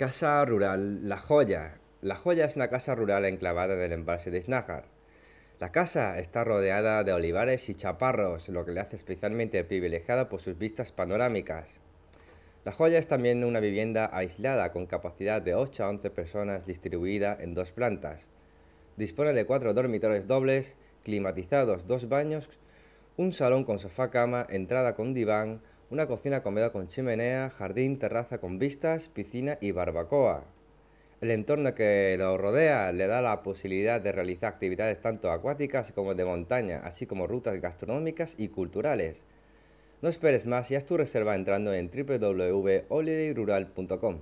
Casa Rural La Joya. La Joya es una casa rural enclavada en el embalse de Iznájar. La casa está rodeada de olivares y chaparros, lo que le hace especialmente privilegiada por sus vistas panorámicas. La Joya es también una vivienda aislada con capacidad de 8 a 11 personas distribuida en dos plantas. Dispone de cuatro dormitorios dobles, climatizados, dos baños, un salón con sofá-cama, entrada con diván, una cocina comedor con chimenea, jardín, terraza con vistas, piscina y barbacoa. El entorno que lo rodea le da la posibilidad de realizar actividades tanto acuáticas como de montaña, así como rutas gastronómicas y culturales. No esperes más y haz tu reserva entrando en www.holidayrural.com.